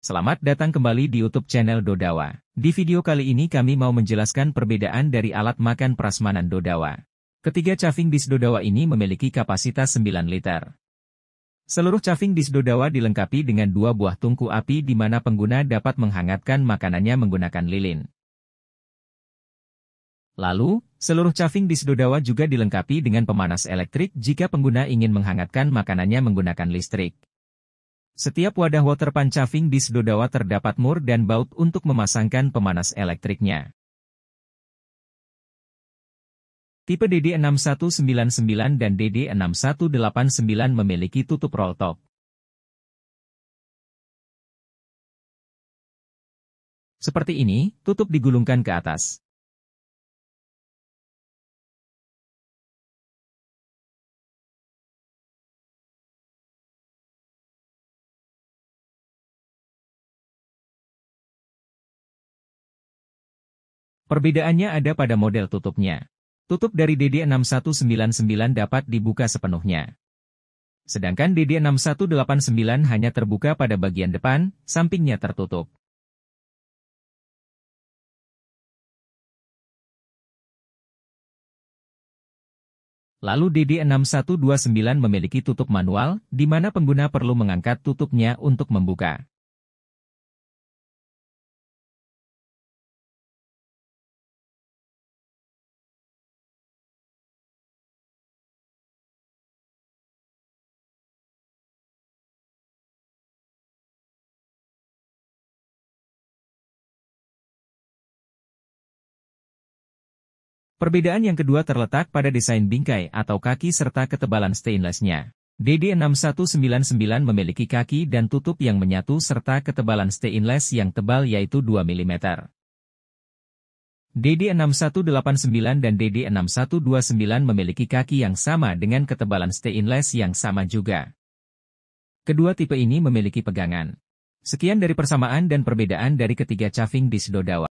Selamat datang kembali di YouTube channel Dodawa. Di video kali ini kami mau menjelaskan perbedaan dari alat makan prasmanan Dodawa. Ketiga caving dis Dodawa ini memiliki kapasitas 9 liter. Seluruh caving dis Dodawa dilengkapi dengan dua buah tungku api di mana pengguna dapat menghangatkan makanannya menggunakan lilin. Lalu, seluruh caving dis Dodawa juga dilengkapi dengan pemanas elektrik jika pengguna ingin menghangatkan makanannya menggunakan listrik. Setiap wadah water pancaving di Sedodawa terdapat mur dan baut untuk memasangkan pemanas elektriknya. Tipe DD6199 dan DD6189 memiliki tutup roll top. Seperti ini, tutup digulungkan ke atas. Perbedaannya ada pada model tutupnya. Tutup dari DD6199 dapat dibuka sepenuhnya. Sedangkan DD6189 hanya terbuka pada bagian depan, sampingnya tertutup. Lalu DD6129 memiliki tutup manual, di mana pengguna perlu mengangkat tutupnya untuk membuka. Perbedaan yang kedua terletak pada desain bingkai atau kaki serta ketebalan stainlessnya. DD6199 memiliki kaki dan tutup yang menyatu serta ketebalan stainless yang tebal yaitu 2 mm. DD6189 dan DD6129 memiliki kaki yang sama dengan ketebalan stainless yang sama juga. Kedua tipe ini memiliki pegangan. Sekian dari persamaan dan perbedaan dari ketiga caving di Sidodawa.